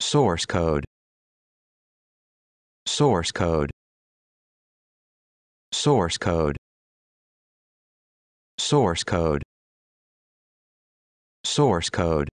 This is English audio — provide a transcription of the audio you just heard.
source code source code source code source code source code